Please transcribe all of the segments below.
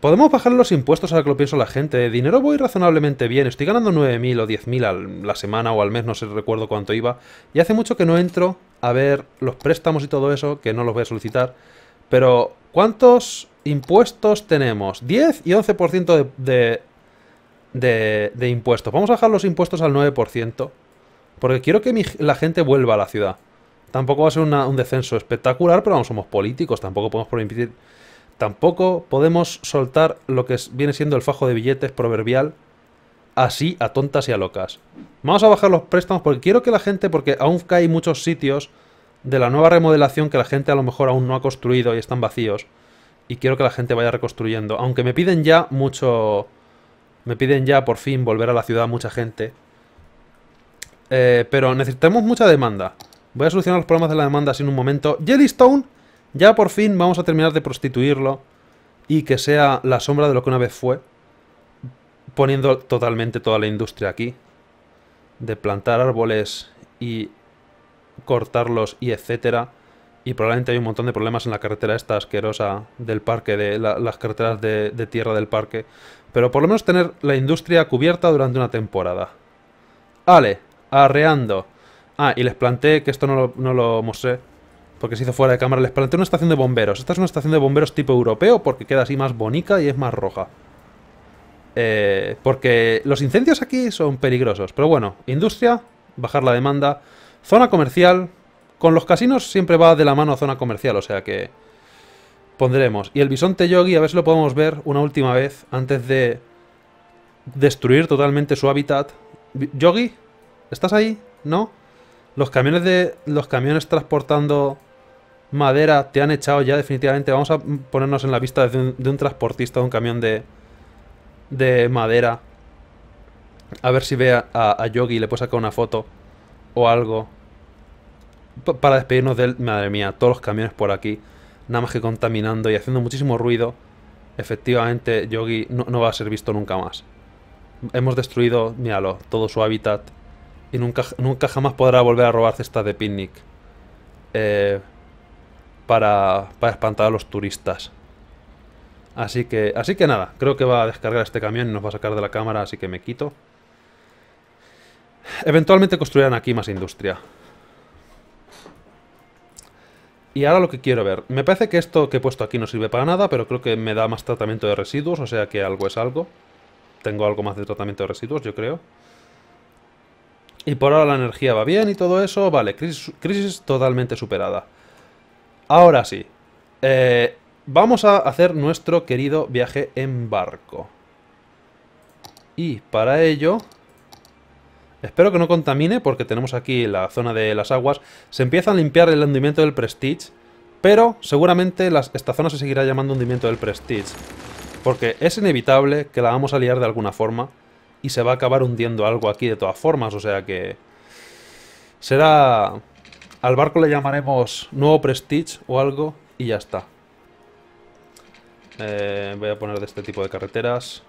Podemos bajar los impuestos ahora que lo pienso la gente. De dinero voy razonablemente bien. Estoy ganando 9.000 o 10.000 la semana o al mes, no sé recuerdo cuánto iba. Y hace mucho que no entro a ver los préstamos y todo eso, que no los voy a solicitar. Pero, ¿cuántos impuestos tenemos? 10 y 11% de, de, de, de, impuestos. Vamos a bajar los impuestos al 9%. Porque quiero que la gente vuelva a la ciudad. Tampoco va a ser un descenso espectacular, pero vamos, somos políticos. Tampoco podemos permitir Tampoco podemos soltar lo que viene siendo el fajo de billetes proverbial así a tontas y a locas. Vamos a bajar los préstamos porque quiero que la gente, porque aún hay muchos sitios de la nueva remodelación que la gente a lo mejor aún no ha construido y están vacíos. Y quiero que la gente vaya reconstruyendo. Aunque me piden ya mucho... Me piden ya por fin volver a la ciudad mucha gente. Eh, pero necesitamos mucha demanda. Voy a solucionar los problemas de la demanda así en un momento. Jellystone ya por fin vamos a terminar de prostituirlo y que sea la sombra de lo que una vez fue, poniendo totalmente toda la industria aquí, de plantar árboles y cortarlos y etcétera. Y probablemente hay un montón de problemas en la carretera esta asquerosa del parque, de las carreteras de, tierra del parque. Pero por lo menos tener la industria cubierta durante una temporada. Ale, arreando. Ah, y les planté, que esto no lo, no lo mostré, porque se hizo fuera de cámara, les planteé una estación de bomberos. Esta es una estación de bomberos tipo europeo porque queda así más bonita y es más roja. Eh, porque los incendios aquí son peligrosos. Pero bueno, industria, bajar la demanda. Zona comercial, con los casinos siempre va de la mano a zona comercial, o sea que pondremos. Y el bisonte yogi, a ver si lo podemos ver una última vez antes de destruir totalmente su hábitat. Yogi, ¿estás ahí? ¿No? Los camiones de los camiones transportando madera, te han echado ya definitivamente. Vamos a ponernos en la vista de un, transportista de un camión de, de madera. A ver si ve a, Yogi y le puede sacar una foto o algo. para despedirnos de él. Madre mía, todos los camiones por aquí. Nada más que contaminando y haciendo muchísimo ruido. Efectivamente, Yogi no, va a ser visto nunca más. Hemos destruido, míralo, todo su hábitat. Y nunca, nunca jamás podrá volver a robar cestas de picnic. Eh, para, espantar a los turistas. Así que, así que nada, creo que va a descargar este camión y nos va a sacar de la cámara, así que me quito. Eventualmente construirán aquí más industria. Y ahora lo que quiero ver. Me parece que esto que he puesto aquí no sirve para nada, pero creo que me da más tratamiento de residuos, o sea que algo es algo. Tengo algo más de tratamiento de residuos, yo creo. Y por ahora la energía va bien y todo eso. Vale, crisis, crisis totalmente superada. Ahora sí. Eh, vamos a hacer nuestro querido viaje en barco. Y para ello... Espero que no contamine porque tenemos aquí la zona de las aguas. Se empieza a limpiar el hundimiento del Prestige. Pero seguramente esta zona se seguirá llamando hundimiento del Prestige. Porque es inevitable que la vamos a liar de alguna forma. Y se va a acabar hundiendo algo aquí de todas formas. O sea que... Será al barco le llamaremos nuevo Prestige o algo y ya está. Eh, voy a poner de este tipo de carreteras.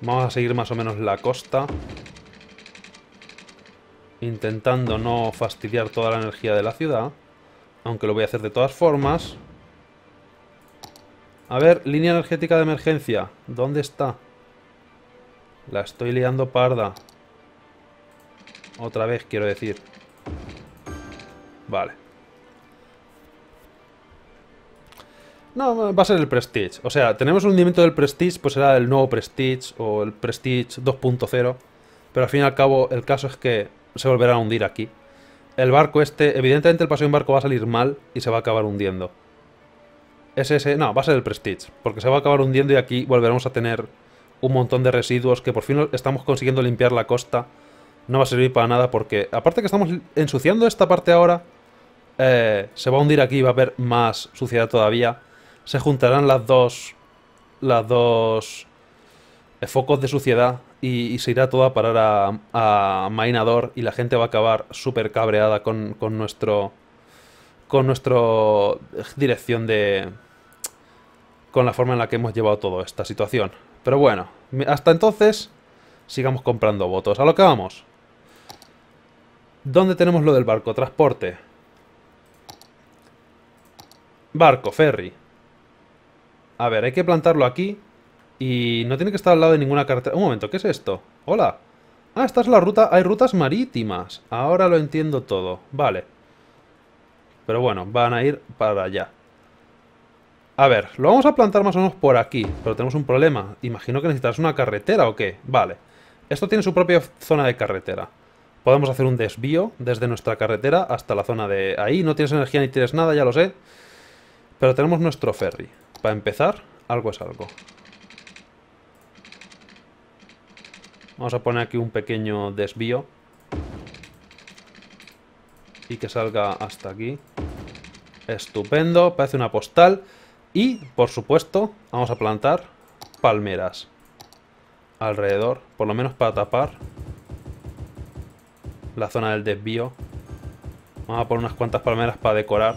Vamos a seguir más o menos la costa. Intentando no fastidiar toda la energía de la ciudad. Aunque lo voy a hacer de todas formas. A ver, línea energética de emergencia. ¿Dónde está? La estoy liando parda. Otra vez, quiero decir. Vale. No, va a ser el Prestige. O sea, tenemos un hundimiento del Prestige, pues será el nuevo Prestige o el Prestige 2.0. Pero al fin y al cabo, el caso es que se volverá a hundir aquí. El barco este, evidentemente el paseo en barco va a salir mal y se va a acabar hundiendo. ese no, va a ser el Prestige, porque se va a acabar hundiendo y aquí volveremos a tener un montón de residuos que por fin estamos consiguiendo limpiar la costa. No va a servir para nada porque, aparte que estamos ensuciando esta parte ahora, eh, se va a hundir aquí, va a haber más suciedad todavía. Se juntarán las dos, las dos eh, focos de suciedad y, se irá todo a parar a, Mainador y la gente va a acabar súper cabreada con, con nuestro, con nuestra dirección de... con la forma en la que hemos llevado toda esta situación. Pero bueno, hasta entonces sigamos comprando votos. A lo que vamos. ¿Dónde tenemos lo del barco? Transporte. Barco, ferry. A ver, hay que plantarlo aquí. Y no tiene que estar al lado de ninguna carretera. Un momento, ¿qué es esto? Hola. Ah, esta es la ruta. Hay rutas marítimas. Ahora lo entiendo todo. Vale. Pero bueno, van a ir para allá. A ver, lo vamos a plantar más o menos por aquí. Pero tenemos un problema. Imagino que necesitas una carretera o qué. Vale. Esto tiene su propia zona de carretera. Podemos hacer un desvío desde nuestra carretera hasta la zona de ahí. No tienes energía ni tienes nada, ya lo sé. Pero tenemos nuestro ferry. Para empezar, algo es algo. Vamos a poner aquí un pequeño desvío. Y que salga hasta aquí. Estupendo, parece una postal. Y, por supuesto, vamos a plantar palmeras. Alrededor, por lo menos para tapar la zona del desvío. Vamos a poner unas cuantas palmeras para decorar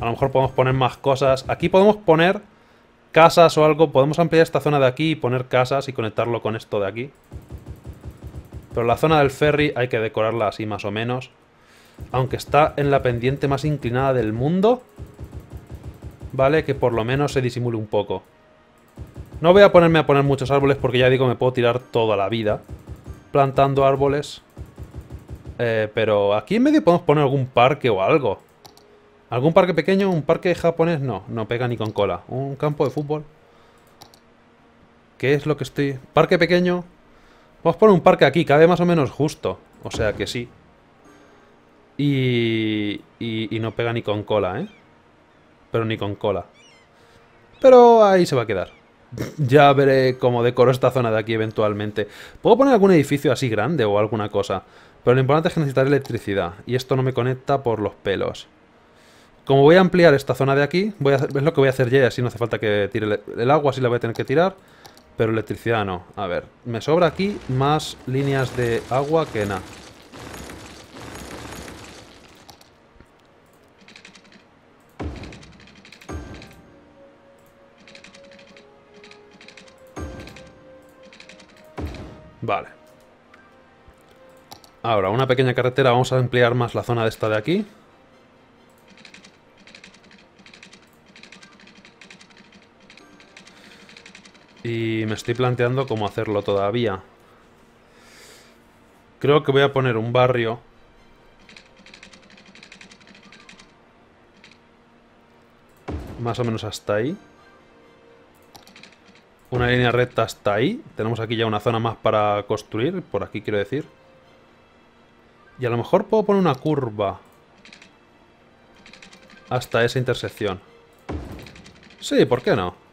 a lo mejor podemos poner más cosas. Aquí podemos poner casas o algo. Podemos ampliar esta zona de aquí y poner casas y conectarlo con esto de aquí. Pero la zona del ferry hay que decorarla así más o menos. Aunque está en la pendiente más inclinada del mundo. Vale, que por lo menos se disimule un poco. No voy a ponerme a poner muchos árboles porque ya digo me puedo tirar toda la vida plantando árboles. Eh, pero aquí en medio podemos poner algún parque o algo. ¿Algún parque pequeño? ¿Un parque japonés? No, no pega ni con cola. ¿Un campo de fútbol? ¿Qué es lo que estoy...? ¿Parque pequeño? Vamos poner un parque aquí, cabe más o menos justo. O sea que sí. Y, y, no pega ni con cola, ¿eh? Pero ni con cola. Pero ahí se va a quedar. ya veré cómo decoro esta zona de aquí eventualmente. Puedo poner algún edificio así grande o alguna cosa. Pero lo importante es que necesitaré electricidad. Y esto no me conecta por los pelos. Como voy a ampliar esta zona de aquí, voy a ver lo que voy a hacer ya, así no hace falta que tire el, el agua, así la voy a tener que tirar. Pero electricidad no. A ver, me sobra aquí más líneas de agua que nada. Vale. Ahora, una pequeña carretera, vamos a ampliar más la zona de esta de aquí. Y me estoy planteando cómo hacerlo todavía. Creo que voy a poner un barrio. Más o menos hasta ahí. Una línea recta hasta ahí. Tenemos aquí ya una zona más para construir. Por aquí quiero decir. Y a lo mejor puedo poner una curva. Hasta esa intersección. Sí, ¿por qué no?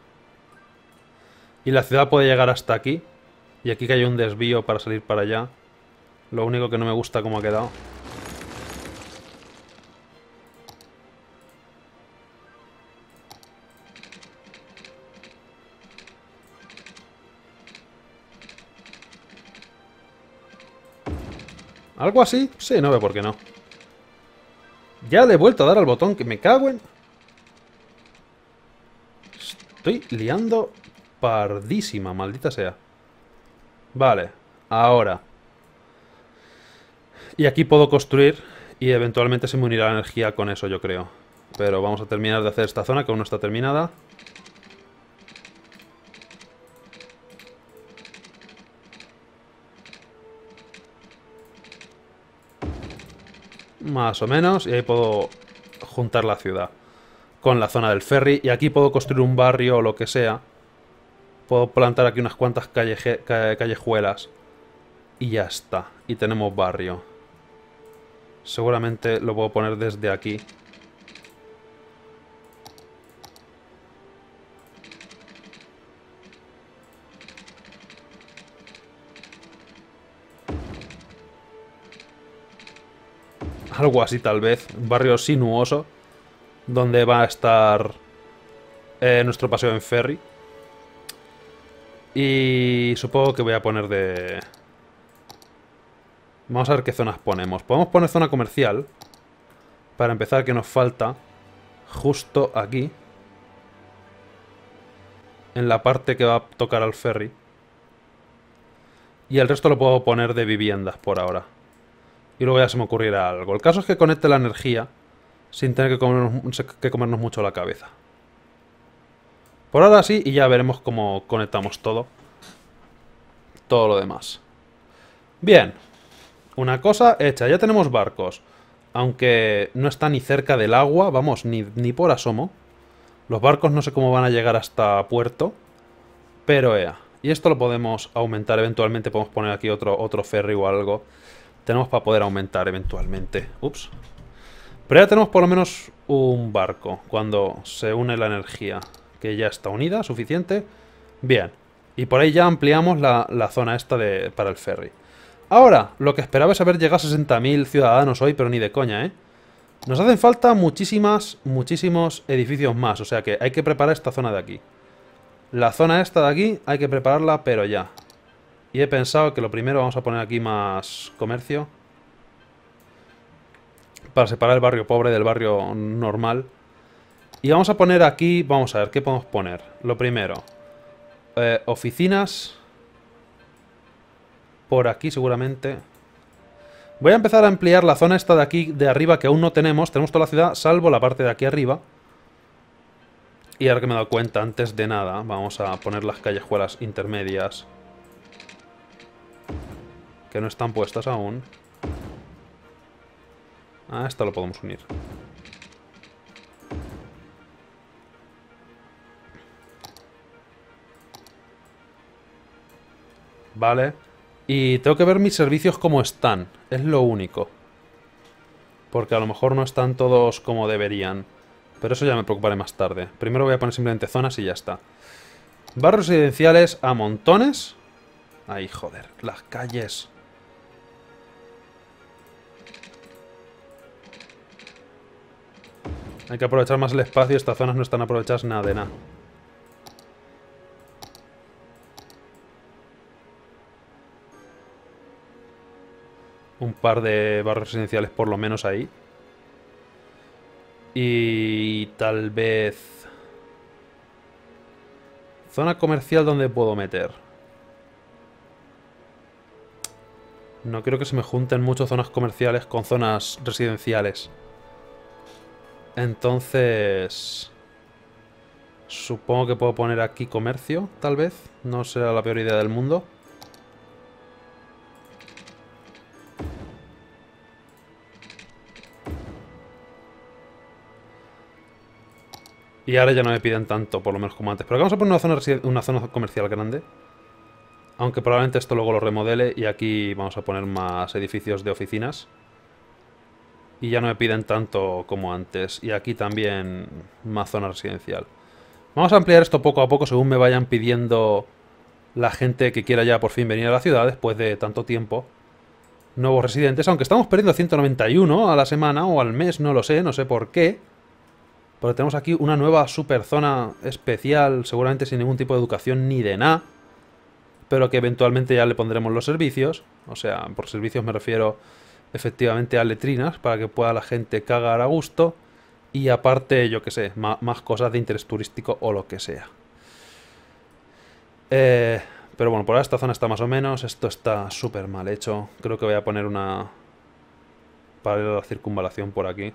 Y la ciudad puede llegar hasta aquí. Y aquí que hay un desvío para salir para allá. Lo único que no me gusta cómo ha quedado. ¿Algo así? Sí, no veo por qué no. Ya le he vuelto a dar al botón que me cago en... Estoy liando pardísima, maldita sea. Vale, ahora. Y aquí puedo construir y eventualmente se me unirá la energía con eso, yo creo. Pero vamos a terminar de hacer esta zona que aún no está terminada. Más o menos, y ahí puedo juntar la ciudad con la zona del ferry. Y aquí puedo construir un barrio o lo que sea Puedo plantar aquí unas cuantas callejuelas. Y ya está. Y tenemos barrio. Seguramente lo puedo poner desde aquí. algo así tal vez, barrio sinuoso, donde va a estar eh, nuestro paseo en ferry. Y supongo que voy a poner de... Vamos a ver qué zonas ponemos. Podemos poner zona comercial. Para empezar, que nos falta justo aquí. En la parte que va a tocar al ferry. Y el resto lo puedo poner de viviendas por ahora. Y luego ya se me ocurrirá algo. El caso es que conecte la energía sin tener que comernos, que comernos mucho la cabeza. Por ahora sí, y ya veremos cómo conectamos todo. Todo lo demás. Bien. Una cosa hecha. Ya tenemos barcos. Aunque no está ni cerca del agua. Vamos, ni, por asomo. Los barcos no sé cómo van a llegar hasta puerto. Pero ea. Y esto lo podemos aumentar eventualmente. Podemos poner aquí otro, otro ferry o algo. Tenemos para poder aumentar eventualmente. Ups. Pero ya tenemos por lo menos un barco. Cuando se une la energía que ya está unida, suficiente. Bien, y por ahí ya ampliamos la, zona esta de, para el ferry. Ahora, lo que esperaba es haber llegado a 60.000 ciudadanos hoy, pero ni de coña, ¿eh? Nos hacen falta muchísimas, muchísimos edificios más, o sea que hay que preparar esta zona de aquí. La zona esta de aquí hay que prepararla, pero ya. Y he pensado que lo primero vamos a poner aquí más comercio. Para separar el barrio pobre del barrio normal. Y vamos a poner aquí, vamos a ver, ¿qué podemos poner? Lo primero, eh, oficinas. Por aquí seguramente. Voy a empezar a ampliar la zona esta de aquí, de arriba, que aún no tenemos. Tenemos toda la ciudad, salvo la parte de aquí arriba. Y ahora que me he dado cuenta, antes de nada, vamos a poner las callejuelas intermedias. Que no están puestas aún. Ah, esta lo podemos unir. ¿vale? Y tengo que ver mis servicios como están, es lo único. Porque a lo mejor no están todos como deberían. Pero eso ya me preocuparé más tarde. Primero voy a poner simplemente zonas y ya está. Barrios residenciales a montones. Ahí, joder, las calles. Hay que aprovechar más el espacio, estas zonas no están aprovechadas nada de nada. un par de barrios residenciales por lo menos ahí. Y tal vez... Zona comercial donde puedo meter. No quiero que se me junten muchas zonas comerciales con zonas residenciales. Entonces... Supongo que puedo poner aquí comercio, tal vez. No será la peor idea del mundo. Y ahora ya no me piden tanto, por lo menos como antes. Pero vamos a poner una zona, una zona comercial grande. Aunque probablemente esto luego lo remodele y aquí vamos a poner más edificios de oficinas. Y ya no me piden tanto como antes. Y aquí también más zona residencial. Vamos a ampliar esto poco a poco según me vayan pidiendo la gente que quiera ya por fin venir a la ciudad después de tanto tiempo. Nuevos residentes, aunque estamos perdiendo 191 a la semana o al mes, no lo sé, no sé por qué. Porque tenemos aquí una nueva super zona especial, seguramente sin ningún tipo de educación ni de nada. Pero que eventualmente ya le pondremos los servicios. O sea, por servicios me refiero efectivamente a letrinas, para que pueda la gente cagar a gusto. Y aparte, yo que sé, más, cosas de interés turístico o lo que sea. Eh, pero bueno, por ahora esta zona está más o menos. Esto está súper mal hecho. Creo que voy a poner una... Para la circunvalación por aquí.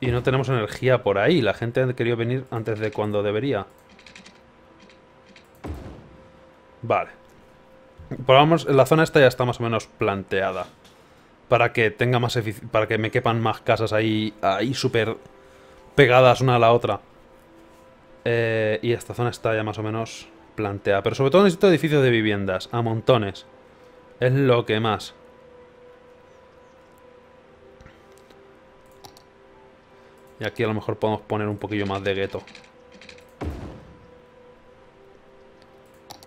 Y no tenemos energía por ahí. La gente ha querido venir antes de cuando debería. Vale. Probamos, pues la zona esta ya está más o menos planteada. Para que tenga más para que me quepan más casas ahí, ahí súper pegadas una a la otra. Eh, y esta zona está ya más o menos planteada. Pero sobre todo necesito edificios de viviendas, a montones. Es lo que más. Y aquí a lo mejor podemos poner un poquillo más de gueto.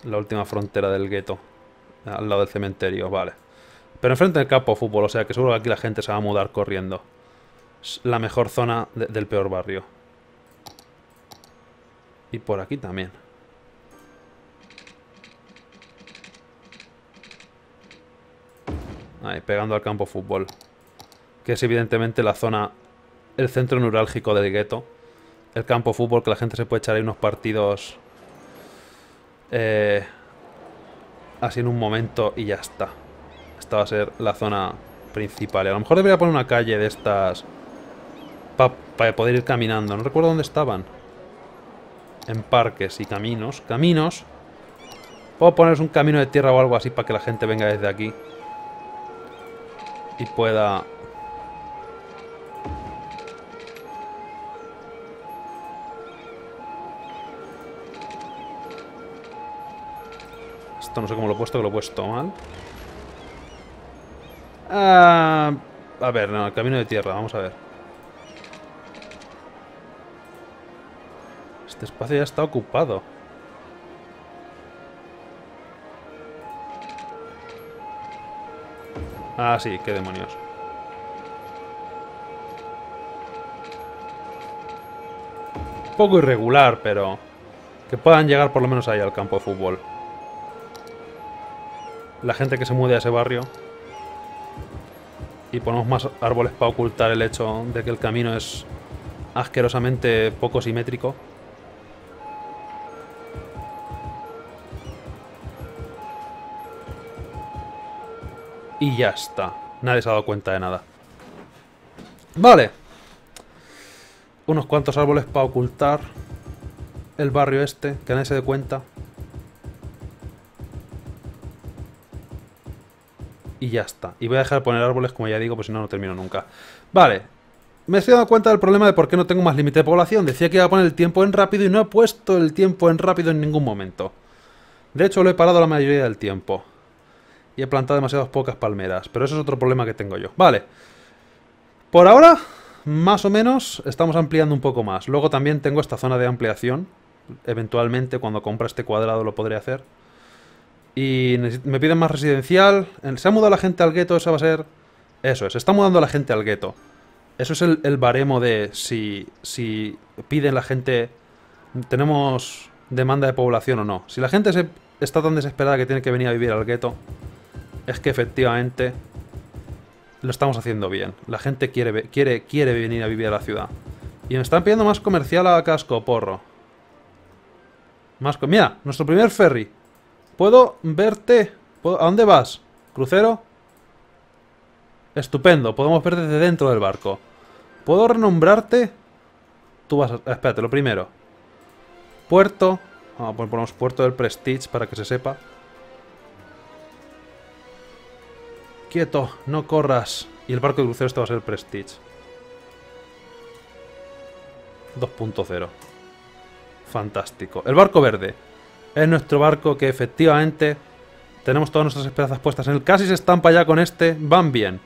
La última frontera del gueto. Al lado del cementerio, vale. Pero enfrente del campo de fútbol, o sea que seguro que aquí la gente se va a mudar corriendo. Es la mejor zona del peor barrio. Y por aquí también. Ahí, pegando al campo de fútbol. Que es evidentemente la zona el centro neurálgico del gueto. El campo de fútbol que la gente se puede echar ahí unos partidos eh, así en un momento y ya está. Esta va a ser la zona principal. a lo mejor debería poner una calle de estas para poder ir caminando. No recuerdo dónde estaban. En parques y caminos. Caminos. Puedo poner un camino de tierra o algo así para que la gente venga desde aquí. Y pueda no sé cómo lo he puesto, que lo he puesto mal. Ah, a ver, no, el camino de tierra, vamos a ver. Este espacio ya está ocupado. Ah, sí, qué demonios. Un poco irregular, pero... Que puedan llegar por lo menos ahí al campo de fútbol la gente que se mude a ese barrio y ponemos más árboles para ocultar el hecho de que el camino es asquerosamente poco simétrico. Y ya está. Nadie se ha dado cuenta de nada. Vale. Unos cuantos árboles para ocultar el barrio este, que nadie se dé cuenta. y ya está. Y voy a dejar de poner árboles, como ya digo, pues si no, no termino nunca. Vale. Me he dando cuenta del problema de por qué no tengo más límite de población. Decía que iba a poner el tiempo en rápido y no he puesto el tiempo en rápido en ningún momento. De hecho, lo he parado la mayoría del tiempo. Y he plantado demasiadas pocas palmeras. Pero eso es otro problema que tengo yo. Vale. Por ahora, más o menos, estamos ampliando un poco más. Luego también tengo esta zona de ampliación. Eventualmente, cuando compra este cuadrado, lo podré hacer. Y me piden más residencial. ¿Se ha mudado la gente al gueto? eso va a ser... Eso es, se está mudando la gente al gueto. Eso es el, baremo de si, si piden la gente... Tenemos demanda de población o no. Si la gente se, está tan desesperada que tiene que venir a vivir al gueto, es que efectivamente lo estamos haciendo bien. La gente quiere, quiere, quiere venir a vivir a la ciudad. Y me están pidiendo más comercial a casco, porro. Más... Mira, nuestro primer ferry. ¿Puedo verte? ¿A dónde vas? ¿Crucero? Estupendo, podemos ver desde dentro del barco. ¿Puedo renombrarte? Tú vas... A... Espérate, lo primero. Puerto. Vamos a poner, puerto del Prestige para que se sepa. Quieto, no corras. Y el barco del crucero este va a ser Prestige. 2.0. Fantástico. El barco verde es nuestro barco que efectivamente tenemos todas nuestras esperanzas puestas en él. Casi se estampa ya con este, van bien.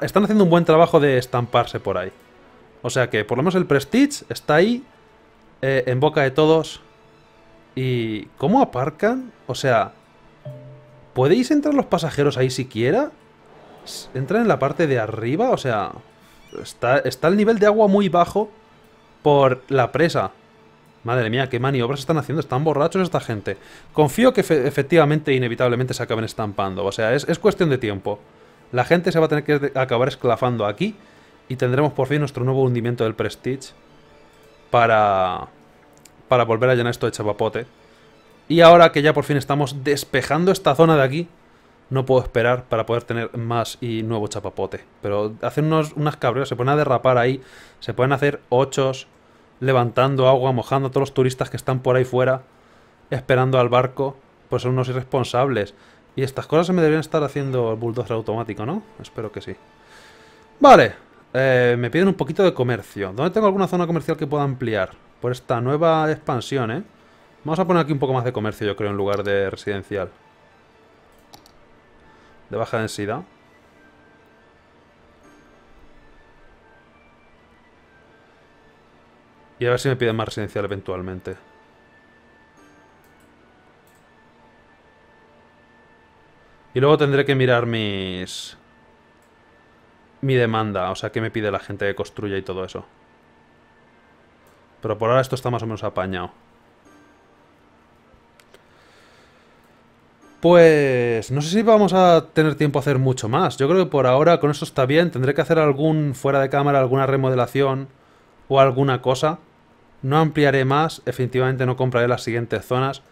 Están haciendo un buen trabajo de estamparse por ahí. O sea que por lo menos el Prestige está ahí, eh, en boca de todos. ¿Y cómo aparcan? O sea, ¿podéis entrar los pasajeros ahí siquiera? ¿Entran en la parte de arriba? O sea, está el nivel de agua muy bajo por la presa. Madre mía, qué maniobras están haciendo, están borrachos esta gente. Confío que efectivamente e inevitablemente se acaben estampando, o sea, es, cuestión de tiempo. La gente se va a tener que acabar esclafando aquí y tendremos por fin nuestro nuevo hundimiento del Prestige para, para volver a llenar esto de chapapote. Y ahora que ya por fin estamos despejando esta zona de aquí, no puedo esperar para poder tener más y nuevo chapapote. Pero hacen unas cabreras, se pueden a derrapar ahí, se pueden hacer ochos, levantando agua, mojando a todos los turistas que están por ahí fuera, esperando al barco, pues son unos irresponsables. Y estas cosas se me deberían estar haciendo el bulldozer automático, ¿no? Espero que sí. Vale, eh, me piden un poquito de comercio. ¿Dónde tengo alguna zona comercial que pueda ampliar? Por esta nueva expansión, ¿eh? Vamos a poner aquí un poco más de comercio, yo creo, en lugar de residencial. De baja densidad. Y a ver si me piden más residencial eventualmente. Y luego tendré que mirar mis... Mi demanda, o sea, qué me pide la gente que construya y todo eso. Pero por ahora esto está más o menos apañado. Pues no sé si vamos a tener tiempo a hacer mucho más. Yo creo que por ahora con eso está bien. Tendré que hacer algún fuera de cámara, alguna remodelación o alguna cosa. No ampliaré más, efectivamente no compraré las siguientes zonas.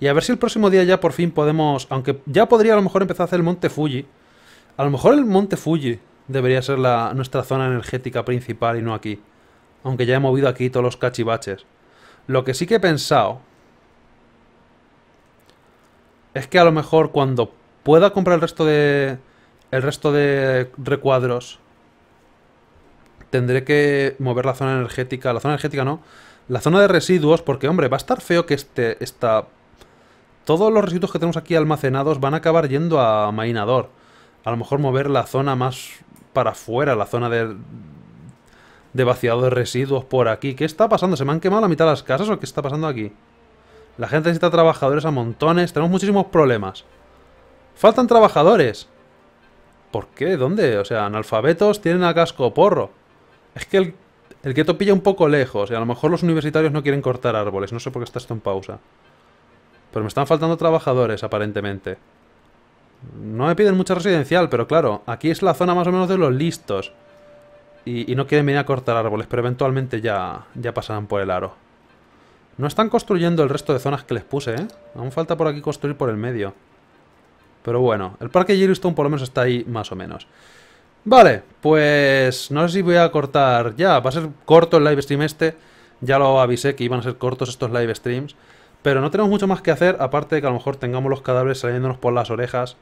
Y a ver si el próximo día ya por fin podemos... Aunque ya podría a lo mejor empezar a hacer el Monte Fuji. A lo mejor el Monte Fuji debería ser la, nuestra zona energética principal y no aquí. Aunque ya he movido aquí todos los cachivaches. Lo que sí que he pensado... Es que a lo mejor cuando pueda comprar el resto de... El resto de recuadros tendré que mover la zona energética, la zona energética no, la zona de residuos, porque hombre, va a estar feo que este, esta... Todos los residuos que tenemos aquí almacenados van a acabar yendo a mainador. A lo mejor mover la zona más para afuera, la zona de, de vaciado de residuos por aquí. ¿Qué está pasando? ¿Se me han quemado la mitad de las casas o qué está pasando aquí? La gente necesita trabajadores a montones, tenemos muchísimos problemas. ¡Faltan trabajadores! ¿Por qué? ¿Dónde? O sea, analfabetos tienen a casco porro. Es que el, el gueto pilla un poco lejos y a lo mejor los universitarios no quieren cortar árboles. No sé por qué está esto en pausa. Pero me están faltando trabajadores, aparentemente. No me piden mucha residencial, pero claro, aquí es la zona más o menos de los listos. Y, no quieren venir a cortar árboles, pero eventualmente ya, ya pasarán por el aro. No están construyendo el resto de zonas que les puse, ¿eh? Aún falta por aquí construir por el medio. Pero bueno, el parque Yellowstone por lo menos está ahí más o menos. Vale, pues no sé si voy a cortar ya. Va a ser corto el live stream este. Ya lo avisé que iban a ser cortos estos live streams. Pero no tenemos mucho más que hacer, aparte de que a lo mejor tengamos los cadáveres saliéndonos por las orejas.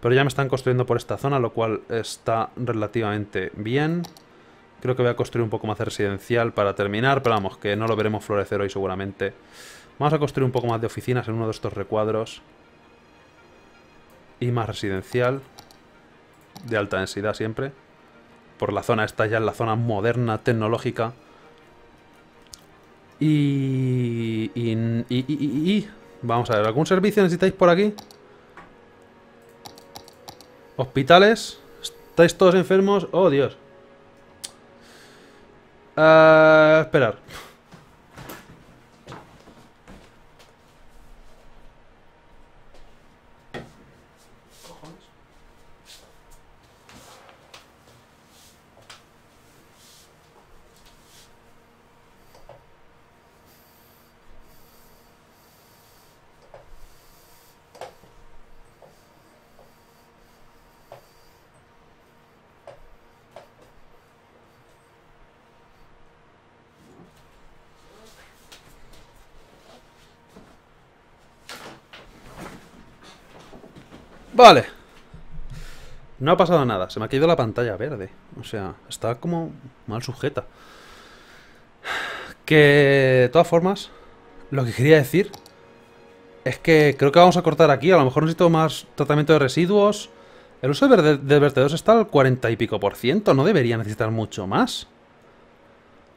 Pero ya me están construyendo por esta zona, lo cual está relativamente bien. Creo que voy a construir un poco más de residencial para terminar, pero vamos, que no lo veremos florecer hoy seguramente. Vamos a construir un poco más de oficinas en uno de estos recuadros. Y más residencial de alta densidad siempre. Por la zona esta ya es la zona moderna, tecnológica. Y, y, y, y, Vamos a ver, ¿algún servicio necesitáis por aquí? Hospitales. ¿Estáis todos enfermos? Oh, Dios. Ah, esperar. Vale. No ha pasado nada. Se me ha caído la pantalla verde. O sea, está como mal sujeta. Que, de todas formas, lo que quería decir es que creo que vamos a cortar aquí. A lo mejor necesito más tratamiento de residuos. El uso de, de está al 40 y pico por ciento. No debería necesitar mucho más.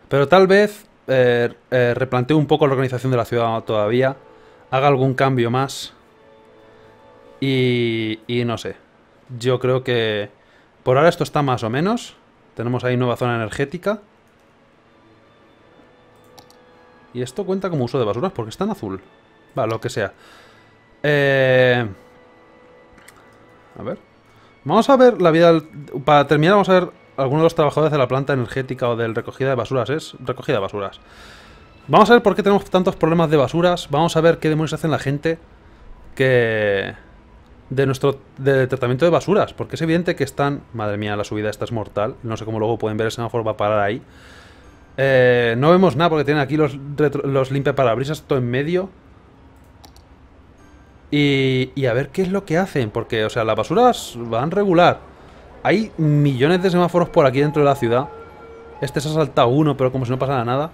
Pero tal vez eh, eh, replanteo un poco la organización de la ciudad todavía. Haga algún cambio más y, y no sé. Yo creo que por ahora esto está más o menos. Tenemos ahí nueva zona energética. Y esto cuenta como uso de basuras porque está en azul. Va, lo que sea. Eh... A ver. Vamos a ver la vida... Para terminar vamos a ver algunos de los trabajadores de la planta energética o del recogida de basuras. Es recogida de basuras. Vamos a ver por qué tenemos tantos problemas de basuras. Vamos a ver qué demonios hacen la gente que de nuestro de tratamiento de basuras, porque es evidente que están... Madre mía, la subida esta es mortal. No sé cómo luego pueden ver el semáforo va a parar ahí. Eh, no vemos nada porque tienen aquí los, los limpiaparabrisas todo en medio. Y, y a ver qué es lo que hacen, porque, o sea, las basuras van regular. Hay millones de semáforos por aquí dentro de la ciudad. Este se ha saltado uno, pero como si no pasara nada.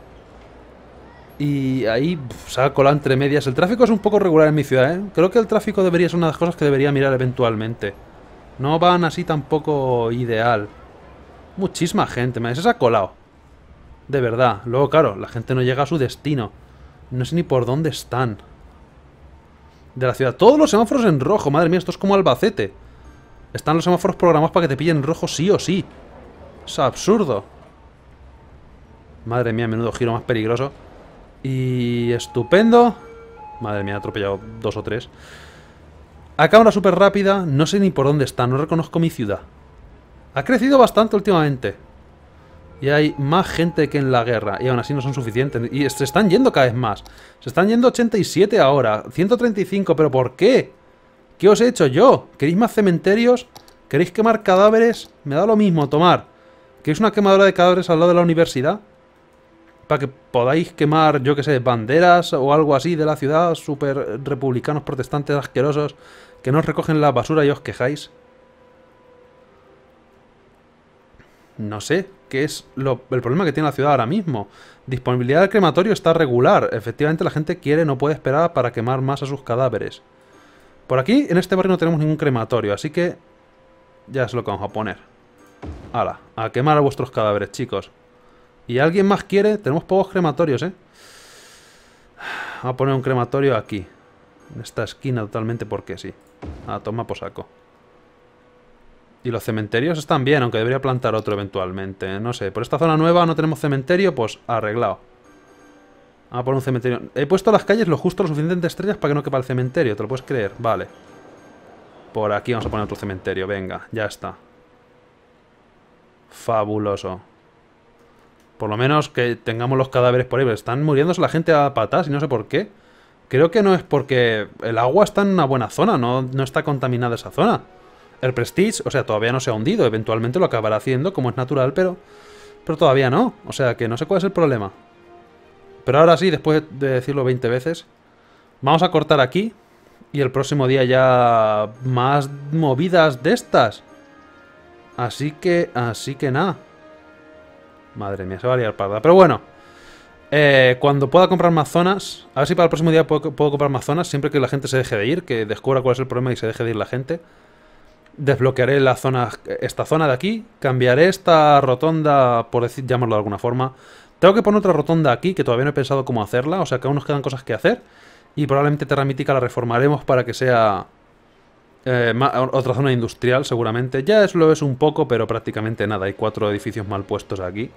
Y ahí se ha colado entre medias. El tráfico es un poco regular en mi ciudad, ¿eh? Creo que el tráfico debería ser una de las cosas que debería mirar eventualmente. No van así tampoco ideal. Muchísima gente, me se ha colado. De verdad. Luego, claro, la gente no llega a su destino. No sé ni por dónde están. De la ciudad. Todos los semáforos en rojo. Madre mía, esto es como Albacete. Están los semáforos programados para que te pillen rojo sí o sí. Es absurdo. Madre mía, menudo giro más peligroso. Y estupendo. Madre mía, he atropellado dos o tres. A cámara súper rápida, no sé ni por dónde está, no reconozco mi ciudad. Ha crecido bastante últimamente. Y hay más gente que en la guerra. Y aún así no son suficientes. Y se están yendo cada vez más. Se están yendo 87 ahora. 135. ¿Pero por qué? ¿Qué os he hecho yo? ¿Queréis más cementerios? ¿Queréis quemar cadáveres? Me da lo mismo, tomar. ¿Queréis una quemadora de cadáveres al lado de la universidad? para que podáis quemar, yo que sé, banderas o algo así de la ciudad, super republicanos protestantes asquerosos que no os recogen la basura y os quejáis. No sé, ¿qué es el problema que tiene la ciudad ahora mismo? Disponibilidad del crematorio está regular. Efectivamente la gente quiere, no puede esperar para quemar más a sus cadáveres. Por aquí, en este barrio no tenemos ningún crematorio, así que... Ya es lo que vamos a poner. Hala, a quemar a vuestros cadáveres, chicos. ¿Y alguien más quiere? Tenemos pocos crematorios, ¿eh? Vamos a poner un crematorio aquí. En esta esquina totalmente porque sí. Ah, toma por saco. Y los cementerios están bien, aunque debería plantar otro eventualmente. ¿eh? No sé, por esta zona nueva no tenemos cementerio, pues arreglado. Vamos a poner un cementerio. He puesto las calles lo justo, lo suficiente de estrellas para que no quepa el cementerio, ¿te lo puedes creer? Vale. Por aquí vamos a poner otro cementerio, venga, ya está. Fabuloso. Por lo menos que tengamos los cadáveres por ahí. Pero están muriéndose la gente a patas y no sé por qué. Creo que no es porque el agua está en una buena zona, no, no está contaminada esa zona. El Prestige, o sea, todavía no se ha hundido. Eventualmente lo acabará haciendo, como es natural, pero... Pero todavía no. O sea, que no sé cuál es el problema. Pero ahora sí, después de decirlo 20 veces... Vamos a cortar aquí. Y el próximo día ya... Más movidas de estas. Así que... Así que nada. Madre mía, se va a liar parda. Pero bueno, eh, cuando pueda comprar más zonas, a ver si para el próximo día puedo, comprar más zonas, siempre que la gente se deje de ir, que descubra cuál es el problema y se deje de ir la gente. Desbloquearé la zona, esta zona de aquí, cambiaré esta rotonda, por decir, llamarlo de alguna forma. Tengo que poner otra rotonda aquí, que todavía no he pensado cómo hacerla, o sea que aún nos quedan cosas que hacer. Y probablemente Terra Mítica la reformaremos para que sea eh, otra zona industrial, seguramente. Ya es, lo es un poco, pero prácticamente nada. Hay cuatro edificios mal puestos aquí.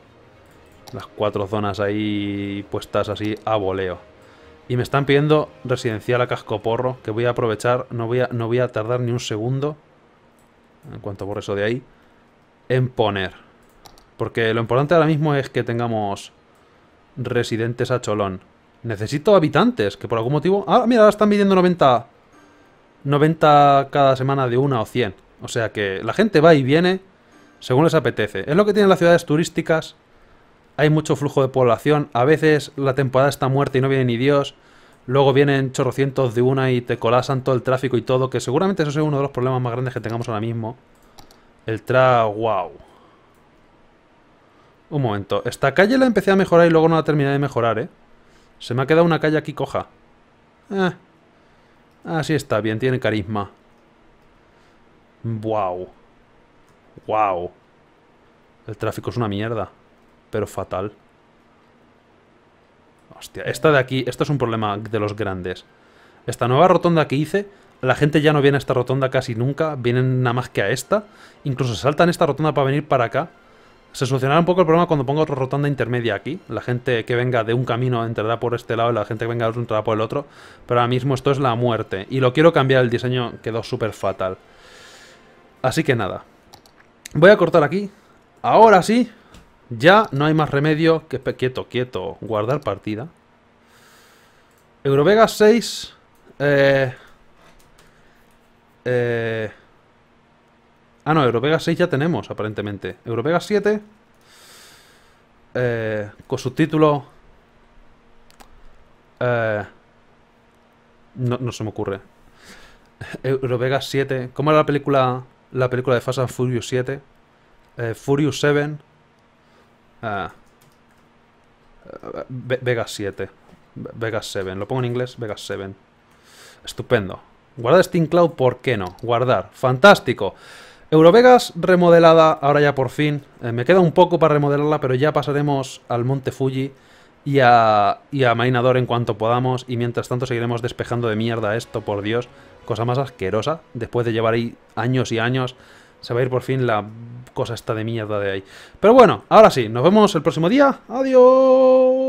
Las cuatro zonas ahí puestas así a voleo. Y me están pidiendo residencial a cascoporro, que voy a aprovechar. No voy a, no voy a tardar ni un segundo, en cuanto por eso de ahí, en poner. Porque lo importante ahora mismo es que tengamos residentes a cholón. Necesito habitantes, que por algún motivo... Ah, mira, están pidiendo 90... 90 cada semana de una o 100. O sea que la gente va y viene según les apetece. Es lo que tienen las ciudades turísticas. Hay mucho flujo de población. A veces la temporada está muerta y no viene ni Dios. Luego vienen chorrocientos de una y te colasan todo el tráfico y todo. Que seguramente eso es uno de los problemas más grandes que tengamos ahora mismo. El tra... ¡Wow! Un momento. Esta calle la empecé a mejorar y luego no la terminé de mejorar, ¿eh? Se me ha quedado una calle aquí coja. Eh. Así está bien, tiene carisma. Wow. Wow. El tráfico es una mierda. Pero fatal. Hostia, esta de aquí, esto es un problema de los grandes. Esta nueva rotonda que hice, la gente ya no viene a esta rotonda casi nunca, vienen nada más que a esta. Incluso saltan esta rotonda para venir para acá. Se solucionará un poco el problema cuando ponga otra rotonda intermedia aquí. La gente que venga de un camino entrará por este lado y la gente que venga de otro entrará por el otro. Pero ahora mismo esto es la muerte. Y lo quiero cambiar, el diseño quedó súper fatal. Así que nada. Voy a cortar aquí. Ahora sí, ya no hay más remedio que... Quieto, quieto. Guardar partida. Eurovegas 6... Eh... Eh... Ah, no, Eurovega 6 ya tenemos, aparentemente. Eurovega 7. Eh, con subtítulo... Eh, no, se me ocurre. Eurovegas 7. ¿Cómo era la película la película de Fast and Furious 7? Eh, Furious 7. Ah, eh, Vegas 7. Vegas 7. Lo pongo en inglés. Vegas 7. Estupendo. Guardar Steam Cloud, ¿por qué no? Guardar. Fantástico. Eurovegas remodelada, ahora ya por fin. Eh, me queda un poco para remodelarla, pero ya pasaremos al Monte Fuji y a, y a Mainador en cuanto podamos. Y mientras tanto seguiremos despejando de mierda esto, por Dios. Cosa más asquerosa. Después de llevar ahí años y años, se va a ir por fin la cosa esta de mierda de ahí. Pero bueno, ahora sí, nos vemos el próximo día. Adiós.